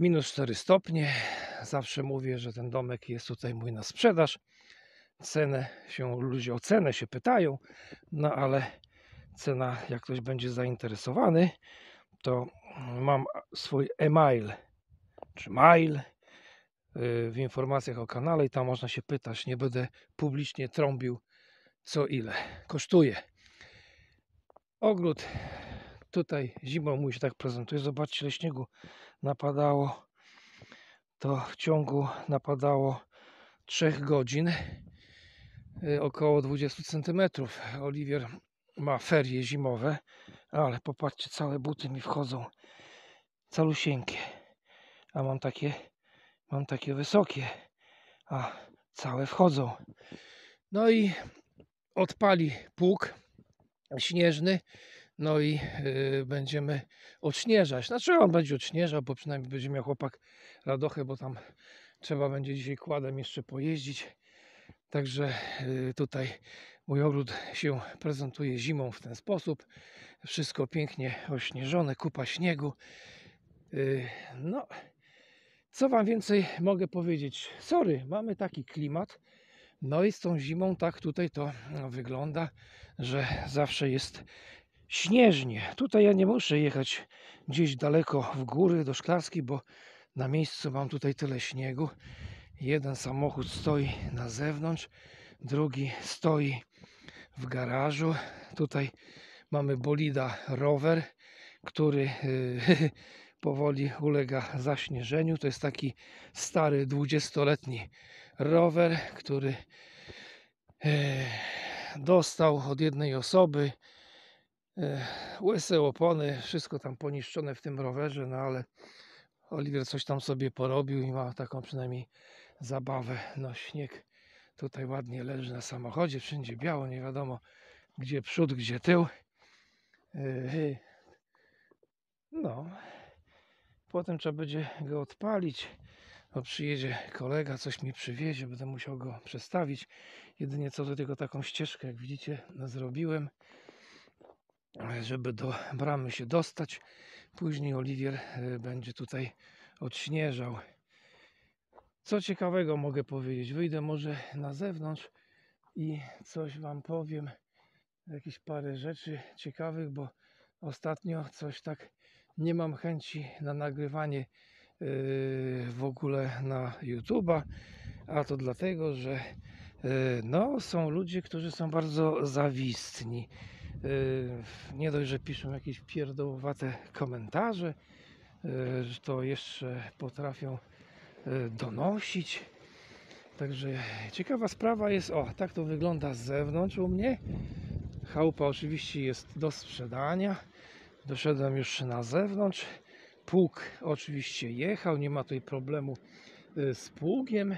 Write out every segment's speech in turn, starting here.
minus 4 stopnie. Zawsze mówię, że ten domek jest tutaj mój na sprzedaż. Cenę się, ludzie o cenę się pytają, no ale cena, jak ktoś będzie zainteresowany, to mam swój e-mail czy mail y, w informacjach o kanale i tam można się pytać. Nie będę publicznie trąbił co ile kosztuje. Ogród tutaj zimą mu się tak prezentuje. Zobaczcie, ile śniegu napadało. To w ciągu napadało 3 godzin y, około 20 cm. Oliwier ma ferie zimowe, ale popatrzcie, całe buty mi wchodzą calusieńkie. A mam takie, mam takie wysokie, a całe wchodzą. No i odpali pług śnieżny no i yy, będziemy odśnieżać. Znaczy on będzie odśnieżał, bo przynajmniej będzie miał chłopak radochę, bo tam trzeba będzie dzisiaj kładem jeszcze pojeździć. Także yy, tutaj mój ogród się prezentuje zimą w ten sposób. Wszystko pięknie ośnieżone, kupa śniegu. Yy, no, co Wam więcej mogę powiedzieć? Sorry, mamy taki klimat. No i z tą zimą tak tutaj to wygląda, że zawsze jest śnieżnie. Tutaj ja nie muszę jechać gdzieś daleko w góry do Szklarskiej, bo na miejscu mam tutaj tyle śniegu. Jeden samochód stoi na zewnątrz, drugi stoi w garażu. Tutaj mamy bolida rower, który y, powoli ulega zaśnieżeniu. To jest taki stary 20-letni rower, który y, dostał od jednej osoby łysy e opony, wszystko tam poniszczone w tym rowerze, no ale Oliver coś tam sobie porobił i ma taką przynajmniej zabawę. No śnieg tutaj ładnie leży na samochodzie, wszędzie biało, nie wiadomo gdzie przód, gdzie tył. No, potem trzeba będzie go odpalić, bo przyjedzie kolega, coś mi przywiezie, będę musiał go przestawić. Jedynie co do tylko taką ścieżkę, jak widzicie, no, zrobiłem żeby do bramy się dostać. Później Oliwier e, będzie tutaj odśnieżał. Co ciekawego mogę powiedzieć? Wyjdę może na zewnątrz i coś Wam powiem. Jakieś parę rzeczy ciekawych, bo ostatnio coś tak nie mam chęci na nagrywanie e, w ogóle na YouTube'a, a to dlatego, że e, no, są ludzie, którzy są bardzo zawistni. Yy, nie dość, że piszą jakieś pierdołowate komentarze, yy, to jeszcze potrafią yy, donosić. Także ciekawa sprawa jest, o tak to wygląda z zewnątrz u mnie. Chałupa oczywiście jest do sprzedania. Doszedłem już na zewnątrz. Pług oczywiście jechał, nie ma tutaj problemu z pługiem.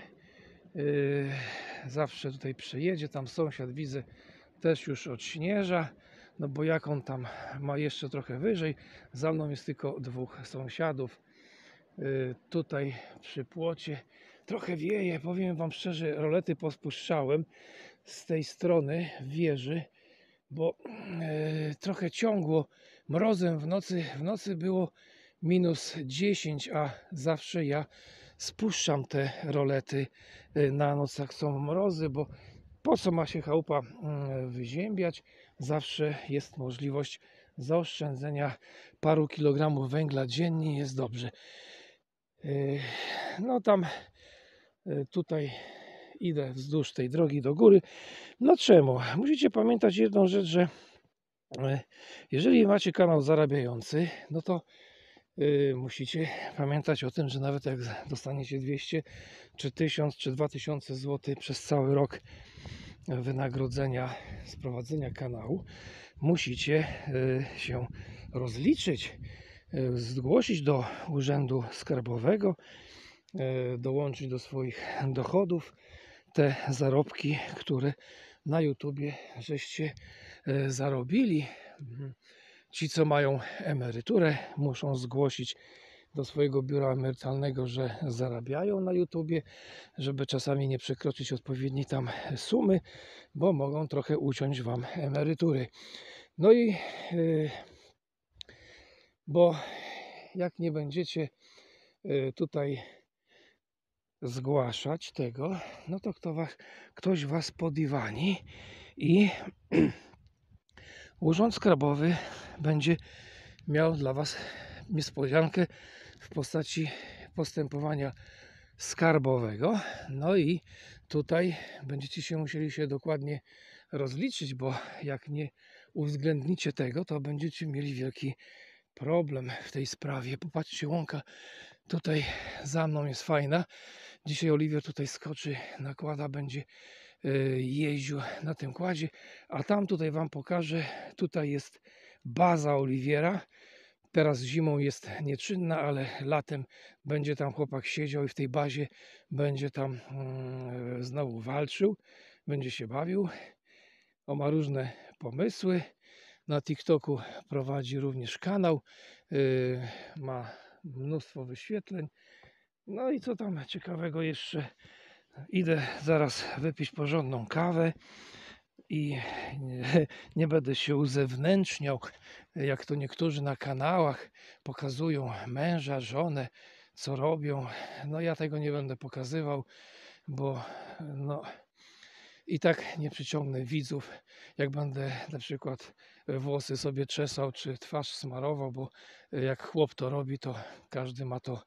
Zawsze tutaj przejedzie, tam sąsiad widzę też już odśnieża no bo jak on tam ma jeszcze trochę wyżej, za mną jest tylko dwóch sąsiadów. Y, tutaj przy płocie trochę wieje, powiem Wam szczerze, rolety pospuszczałem z tej strony wieży, bo y, trochę ciągło mrozem w nocy. W nocy było minus 10, a zawsze ja spuszczam te rolety y, na nocach są mrozy, bo po co ma się chałupa mm, wyziębiać? Zawsze jest możliwość zaoszczędzenia paru kilogramów węgla dziennie, jest dobrze. Yy, no tam yy, tutaj idę wzdłuż tej drogi do góry. No czemu? Musicie pamiętać jedną rzecz, że yy, jeżeli macie kanał zarabiający, no to Y, musicie pamiętać o tym, że nawet jak dostaniecie 200 czy 1000 czy 2000 zł przez cały rok wynagrodzenia z prowadzenia kanału, musicie y, się rozliczyć, y, zgłosić do urzędu skarbowego, dołączyć do swoich dochodów te zarobki, które na YouTubie żeście zarobili. Mhm ci, co mają emeryturę, muszą zgłosić do swojego biura emerytalnego, że zarabiają na YouTubie, żeby czasami nie przekroczyć odpowiedniej tam sumy, bo mogą trochę uciąć Wam emerytury. No i y, bo jak nie będziecie y, tutaj zgłaszać tego, no to kto was, ktoś Was podiwani i Urząd Skarbowy będzie miał dla Was niespodziankę w postaci postępowania skarbowego. No i tutaj będziecie się musieli się dokładnie rozliczyć, bo jak nie uwzględnicie tego, to będziecie mieli wielki problem w tej sprawie. Popatrzcie, łąka tutaj za mną jest fajna. Dzisiaj Oliwier tutaj skoczy, nakłada będzie jeździł na tym kładzie. A tam tutaj Wam pokażę, tutaj jest baza Oliwiera. Teraz zimą jest nieczynna, ale latem będzie tam chłopak siedział i w tej bazie będzie tam mm, znowu walczył, będzie się bawił. ma różne pomysły. Na TikToku prowadzi również kanał. Y, ma mnóstwo wyświetleń. No i co tam ciekawego jeszcze Idę zaraz wypić porządną kawę i nie, nie, będę się uzewnętrzniał, jak to niektórzy na kanałach pokazują męża, żonę, co robią. No ja tego nie będę pokazywał, bo no i tak nie przyciągnę widzów, jak będę na przykład włosy sobie czesał czy twarz smarował, bo jak chłop to robi, to każdy ma to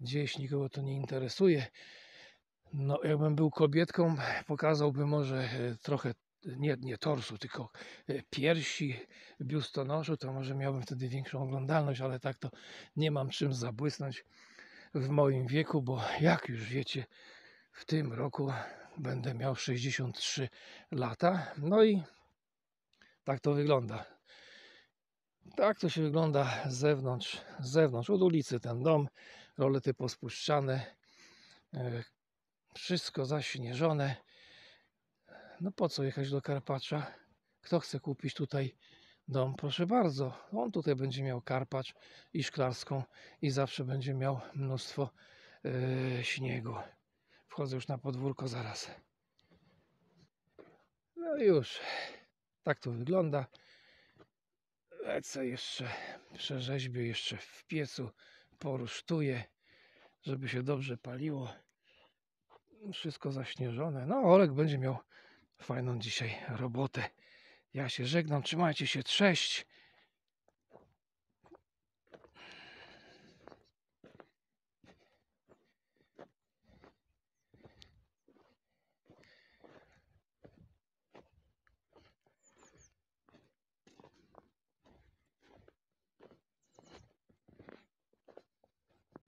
gdzieś, nikogo to nie interesuje. No, jakbym był kobietką, pokazałbym może e, trochę, e, nie, nie torsu, tylko e, piersi, biustonoszu, to może miałbym wtedy większą oglądalność, ale tak to nie mam czym zabłysnąć w moim wieku, bo jak już wiecie, w tym roku będę miał 63 lata. No i tak to wygląda. Tak to się wygląda z zewnątrz, z zewnątrz, od ulicy ten dom, rolety pospuszczane, wszystko zaśnieżone. No po co jechać do Karpacza? Kto chce kupić tutaj dom? Proszę bardzo, on tutaj będzie miał Karpacz i Szklarską i zawsze będzie miał mnóstwo yy, śniegu. Wchodzę już na podwórko zaraz. No już, tak to wygląda. Lecę jeszcze, przerzeźbię jeszcze w piecu, porusztuję, żeby się dobrze paliło. Wszystko zaśnieżone. No, Olek będzie miał fajną dzisiaj robotę. Ja się żegnam. Trzymajcie się. Cześć.